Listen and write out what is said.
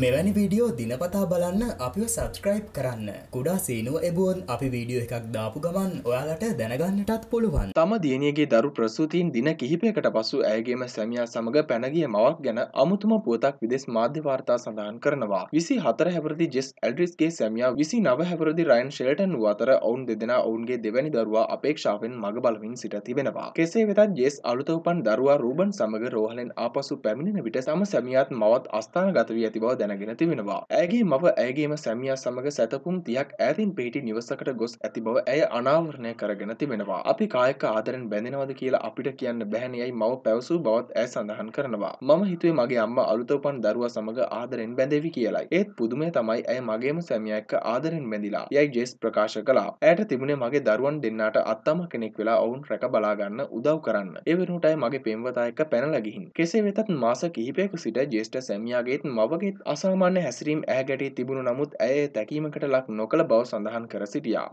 මෙවැනි වීඩියෝ දිනපතා බලන්න අපිව සබස්ක්‍රයිබ් කරන්න කුඩා සීනුව එබුවන් අපි වීඩියෝ එකක් දාපු ගමන් ඔයාලට දැනගන්නටත් පුළුවන් තම දියනියගේ දරු ප්‍රසූතින් දින කිහිපයකට පසු ඇයගේම සැමියා සමඟ පැනගිය මවක් ගැන අමුතුම පුවතක් විදෙස් මාධ්‍ය වාර්තා සඳහන් කරනවා විසි හතර හැවරදි ජෙස් ඇල්ඩ්‍රිස්ගේ සැමියා විසි නව හැවරදි රයින් ශෙල්ටන් වූ අතර ඔවුන් දෙදෙන ඔවුන්ගේ දෙවැනි දරුවා අපේක්ෂාවෙන් මග බලමින් සිට තිබෙනවා කෙසේ වෙතත් ජෙස් අලුත උපන් දරුවා රූබන් සමඟ රෝහලෙන් ආපසු පැමිණෙන විට සම සැමියාත් මවත් අස්ථානගත වී ඇති බව දැනගෙන තිබෙනවා. ඇගේ මව ඇගේම සැමියා සමඟ සැතපුම් තියක් ඇතින් පේටි නිවසකට ගොස් ඇති බව ඇය අනාවරණය කරගෙන තිබෙනවා. අපි කායක ආදරෙන් බැඳෙනවද කියලා අපිට කියන්න බැහැනයයි මව පැවසූ බවත් ඇය සඳහන් කරනවා. මම හිතුවේ මගේ අම්මා අලුත උපන් දරුවා සමඟ ආදරෙන් බැඳෙවි කියලයි. ඒත් පුදුමය තමයි ඇය මගේම සැමියා එක්ක ආදරෙන් බැඳිලා යයි ජෙස් ප්‍රකාශ කළා. ඇයට තිබුණේ මගේ දරුවන් දෙන්නාට අත්තම කෙනෙක් වෙලා ඔවුන් රැක බලාගන්න උදව් කරන්න. ඒ වෙනුවට අය මගේ පෙම්වතා එක්ක පැනලා ගිහින්. කෙසේ වෙතත් මාස කිහිපයක සිට ජෙස්ට සැමියාගේත් මවගේත් අසාමාන්‍ය හැසිරීම් ඇගැටී තිබුණු නමුත් ඇය තැකීමකට ලක් නොකළ බව සඳහන් කර සිටියා